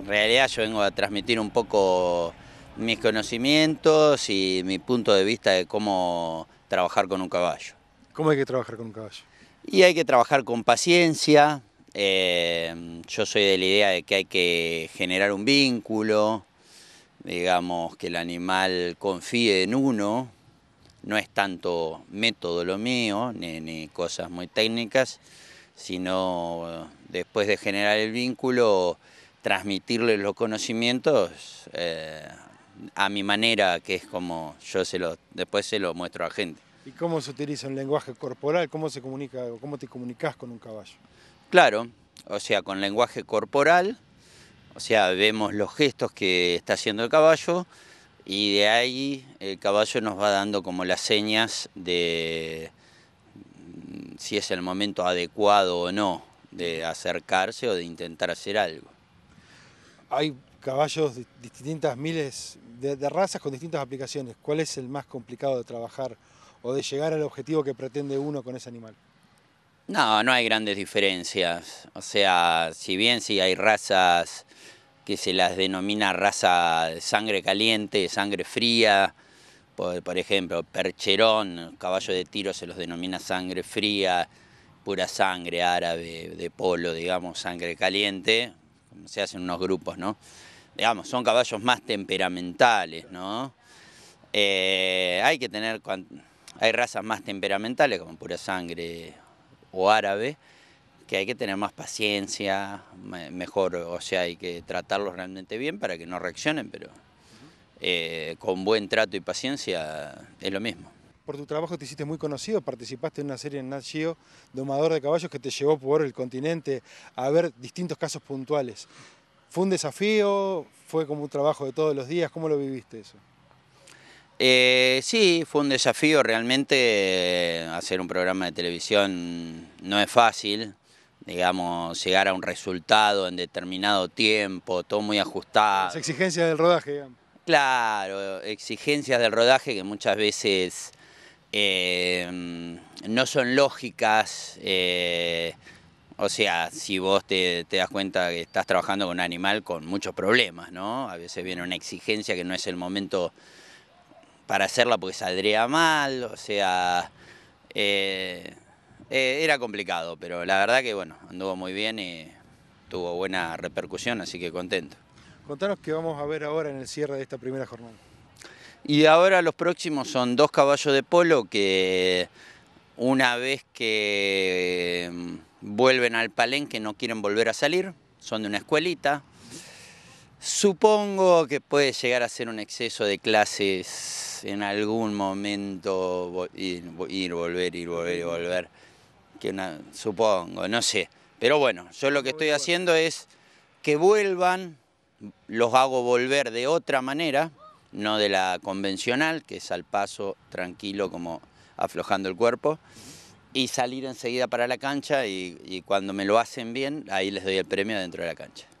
En realidad yo vengo a transmitir un poco mis conocimientos y mi punto de vista de cómo trabajar con un caballo. ¿Cómo hay que trabajar con un caballo? Y hay que trabajar con paciencia. Eh, yo soy de la idea de que hay que generar un vínculo, digamos, que el animal confíe en uno. No es tanto método lo mío, ni cosas muy técnicas, sino eh, después de generar el vínculo, transmitirle los conocimientos eh, a mi manera, que es como yo se lo, después se lo muestro a gente. ¿Y cómo se utiliza un lenguaje corporal? ¿Cómo se comunica cómo te comunicas con un caballo? Claro, o sea, con lenguaje corporal, o sea, vemos los gestos que está haciendo el caballo y de ahí el caballo nos va dando como las señas de mm, si es el momento adecuado o no de acercarse o de intentar hacer algo. Hay caballos de distintas miles de, razas con distintas aplicaciones. ¿Cuál es el más complicado de trabajar o de llegar al objetivo que pretende uno con ese animal? No, no hay grandes diferencias. O sea, si bien sí hay razas que se las denomina raza de sangre caliente, sangre fría, por ejemplo, percherón, caballo de tiro se los denomina sangre fría, pura sangre árabe de polo, digamos, sangre caliente, como se hacen unos grupos, ¿no? Digamos, son caballos más temperamentales, ¿no? Eh, hay que tener, hay razas más temperamentales, como pura sangre o árabe, que hay que tener más paciencia, mejor, o sea, hay que tratarlos realmente bien para que no reaccionen, pero eh, con buen trato y paciencia es lo mismo por tu trabajo te hiciste muy conocido, participaste en una serie en Nat Domador de Caballos, que te llevó por el continente a ver distintos casos puntuales. ¿Fue un desafío? ¿Fue como un trabajo de todos los días? ¿Cómo lo viviste eso? Eh, sí, fue un desafío realmente eh, hacer un programa de televisión no es fácil, digamos, llegar a un resultado en determinado tiempo, todo muy ajustado. Las exigencias del rodaje, digamos. Claro, exigencias del rodaje que muchas veces Em, no son lógicas. Eh, o sea, si vos te, das cuenta que estás trabajando con un animal con muchos problemas, ¿no? A veces viene una exigencia que no es el momento para hacerla porque saldría mal, o sea, eh, eh, era complicado, pero la verdad que bueno, anduvo muy bien y tuvo buena repercusión, así que contento. Contanos qué vamos a ver ahora en el cierre de esta primera jornada. Y ahora los próximos son dos caballos de polo que una vez que mm, vuelven al palenque no quieren volver a salir, son de una escuelita. Supongo que puede llegar a ser un exceso de clases en algún momento, ir, volver, ir, volver, ir, volver. Que supongo, no sé. Pero bueno, yo lo que estoy haciendo es que vuelvan, los hago volver de otra manera no de la convencional, que es al paso tranquilo como aflojando el cuerpo, y salir enseguida para la cancha y, cuando me lo hacen bien, ahí les doy el premio dentro de la cancha.